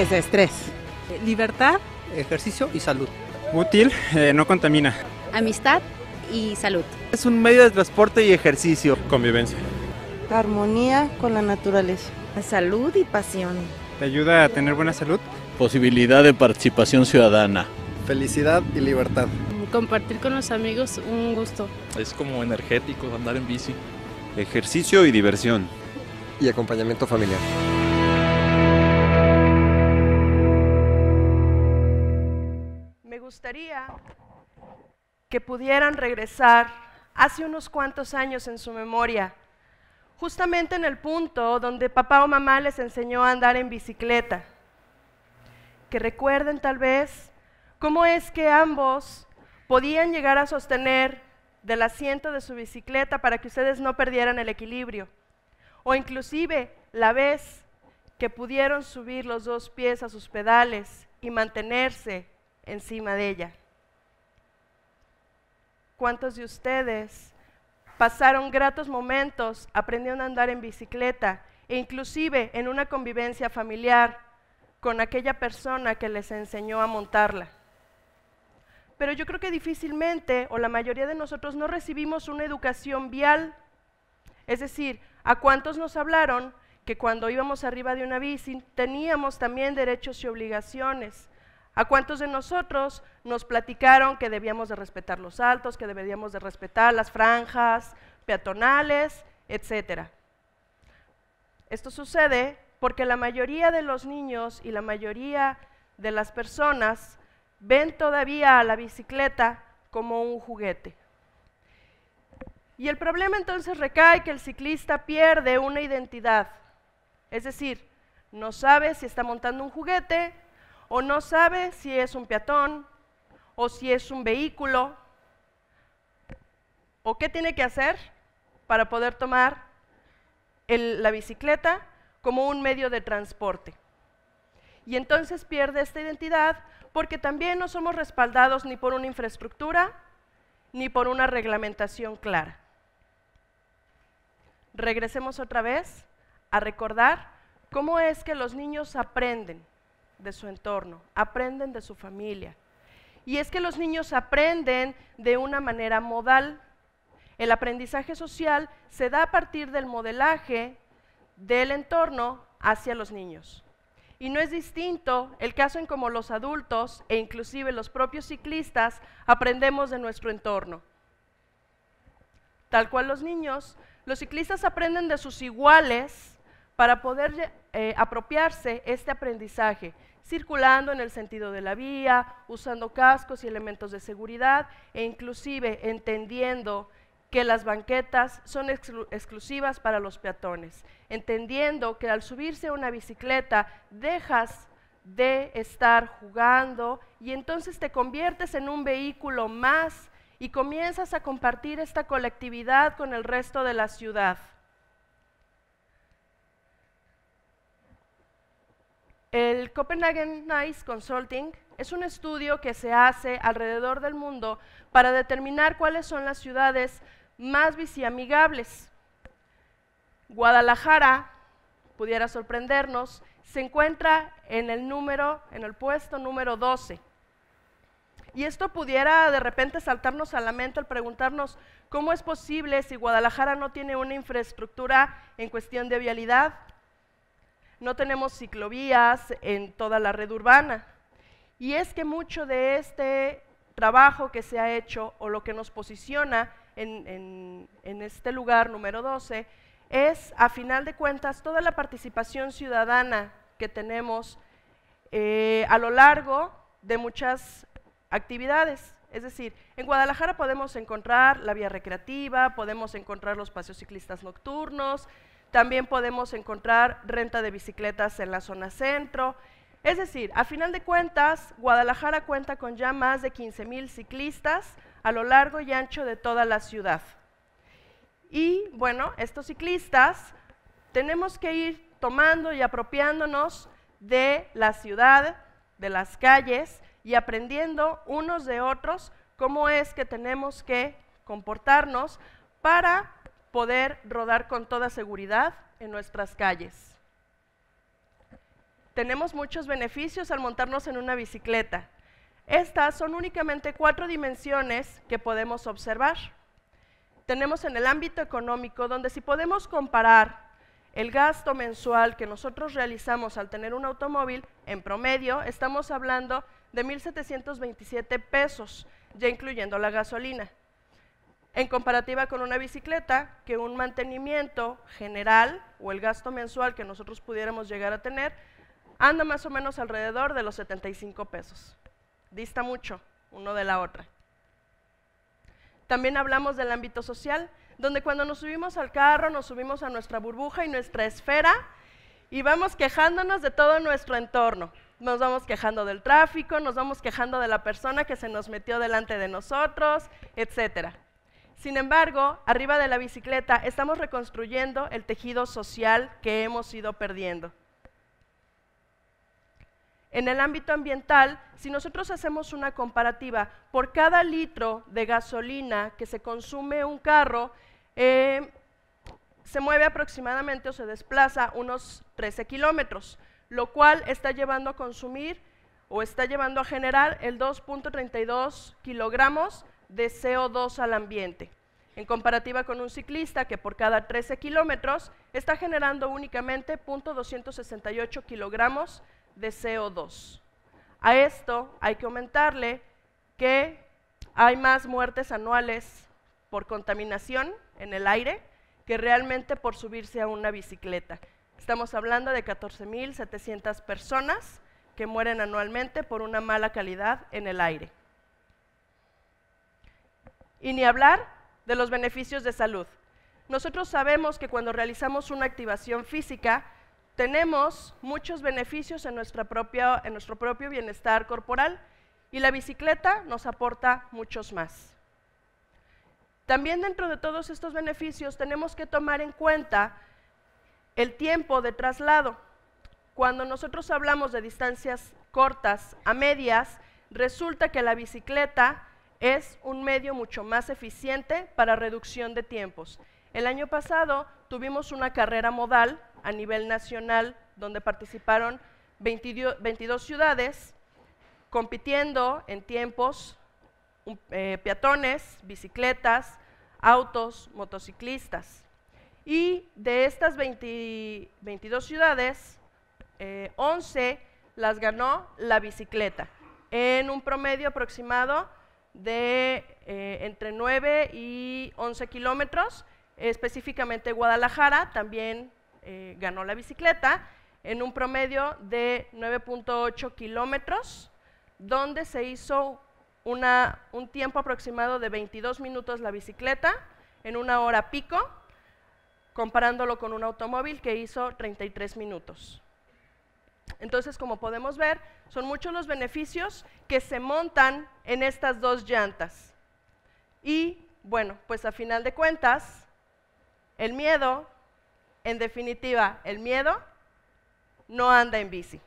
Estrés Libertad. Ejercicio y salud. Útil, eh, no contamina. Amistad y salud. Es un medio de transporte y ejercicio. Convivencia. Armonía con la naturaleza. Salud y pasión. Te ayuda a tener buena salud. Posibilidad de participación ciudadana. Felicidad y libertad. Compartir con los amigos un gusto. Es como energético andar en bici. Ejercicio y diversión. Y acompañamiento familiar. gustaría que pudieran regresar hace unos cuantos años en su memoria, justamente en el punto donde papá o mamá les enseñó a andar en bicicleta. Que recuerden tal vez cómo es que ambos podían llegar a sostener del asiento de su bicicleta para que ustedes no perdieran el equilibrio. O inclusive la vez que pudieron subir los dos pies a sus pedales y mantenerse encima de ella. ¿Cuántos de ustedes pasaron gratos momentos aprendiendo a andar en bicicleta e inclusive en una convivencia familiar con aquella persona que les enseñó a montarla? Pero yo creo que difícilmente, o la mayoría de nosotros, no recibimos una educación vial. Es decir, ¿a cuántos nos hablaron que cuando íbamos arriba de una bici teníamos también derechos y obligaciones? ¿A cuántos de nosotros nos platicaron que debíamos de respetar los altos, que deberíamos de respetar las franjas peatonales, etcétera? Esto sucede porque la mayoría de los niños y la mayoría de las personas ven todavía a la bicicleta como un juguete. Y el problema entonces recae que el ciclista pierde una identidad, es decir, no sabe si está montando un juguete o no sabe si es un peatón o si es un vehículo o qué tiene que hacer para poder tomar la bicicleta como un medio de transporte. Y entonces pierde esta identidad porque también no somos respaldados ni por una infraestructura ni por una reglamentación clara. Regresemos otra vez a recordar cómo es que los niños aprenden de su entorno, aprenden de su familia. Y es que los niños aprenden de una manera modal. El aprendizaje social se da a partir del modelaje del entorno hacia los niños. Y no es distinto el caso en cómo los adultos e inclusive los propios ciclistas aprendemos de nuestro entorno. Tal cual los niños, los ciclistas aprenden de sus iguales para poder eh, apropiarse este aprendizaje, circulando en el sentido de la vía, usando cascos y elementos de seguridad e inclusive entendiendo que las banquetas son exclusivas para los peatones, entendiendo que al subirse a una bicicleta dejas de estar jugando y entonces te conviertes en un vehículo más y comienzas a compartir esta colectividad con el resto de la ciudad. El Copenhagen Nice Consulting es un estudio que se hace alrededor del mundo para determinar cuáles son las ciudades más biciamigables. Guadalajara, pudiera sorprendernos, se encuentra en el número, en el puesto número 12. Y esto pudiera de repente saltarnos a la mente al preguntarnos cómo es posible si Guadalajara no tiene una infraestructura en cuestión de vialidad, no tenemos ciclovías en toda la red urbana. Y es que mucho de este trabajo que se ha hecho o lo que nos posiciona en, este lugar número 12 es, a final de cuentas, toda la participación ciudadana que tenemos eh, a lo largo de muchas actividades. Es decir, en Guadalajara podemos encontrar la vía recreativa, podemos encontrar los paseos ciclistas nocturnos, también podemos encontrar renta de bicicletas en la zona centro. Es decir, a final de cuentas, Guadalajara cuenta con ya más de 15.000 ciclistas a lo largo y ancho de toda la ciudad. Y bueno, estos ciclistas tenemos que ir tomando y apropiándonos de la ciudad, de las calles y aprendiendo unos de otros cómo es que tenemos que comportarnos para poder rodar con toda seguridad en nuestras calles. Tenemos muchos beneficios al montarnos en una bicicleta. Estas son únicamente cuatro dimensiones que podemos observar. Tenemos en el ámbito económico, donde si podemos comparar el gasto mensual que nosotros realizamos al tener un automóvil, en promedio estamos hablando de 1.727 pesos, ya incluyendo la gasolina en comparativa con una bicicleta, que un mantenimiento general o el gasto mensual que nosotros pudiéramos llegar a tener anda más o menos alrededor de los 75 pesos. Dista mucho uno de la otra. También hablamos del ámbito social, donde cuando nos subimos al carro, nos subimos a nuestra burbuja y nuestra esfera y vamos quejándonos de todo nuestro entorno. Nos vamos quejando del tráfico, nos vamos quejando de la persona que se nos metió delante de nosotros, etcétera. Sin embargo, arriba de la bicicleta estamos reconstruyendo el tejido social que hemos ido perdiendo. En el ámbito ambiental, si nosotros hacemos una comparativa, por cada litro de gasolina que se consume un carro, eh, se mueve aproximadamente o se desplaza unos 13 kilómetros, lo cual está llevando a consumir o está llevando a generar el 2.32 kilogramos de CO2 al ambiente, en comparativa con un ciclista que por cada 13 kilómetros está generando únicamente 0.268 kilogramos de CO2. A esto hay que aumentarle que hay más muertes anuales por contaminación en el aire que realmente por subirse a una bicicleta. Estamos hablando de 14.700 personas que mueren anualmente por una mala calidad en el aire. Y ni hablar de los beneficios de salud. Nosotros sabemos que cuando realizamos una activación física, tenemos muchos beneficios en, en nuestro propio bienestar corporal y la bicicleta nos aporta muchos más. También dentro de todos estos beneficios tenemos que tomar en cuenta el tiempo de traslado. Cuando nosotros hablamos de distancias cortas a medias, resulta que la bicicleta es un medio mucho más eficiente para reducción de tiempos. El año pasado tuvimos una carrera modal a nivel nacional donde participaron 22 ciudades compitiendo en tiempos eh, peatones, bicicletas, autos, motociclistas. Y de estas 22 ciudades, 11 eh, las ganó la bicicleta, en un promedio aproximado de eh, entre 9 y 11 kilómetros, específicamente Guadalajara también eh, ganó la bicicleta en un promedio de 9.8 kilómetros, donde se hizo una, un tiempo aproximado de 22 minutos la bicicleta en una hora pico, comparándolo con un automóvil que hizo 33 minutos. Entonces, como podemos ver, son muchos los beneficios que se montan en estas dos llantas. Y bueno, pues a final de cuentas, el miedo, en definitiva, el miedo no anda en bici.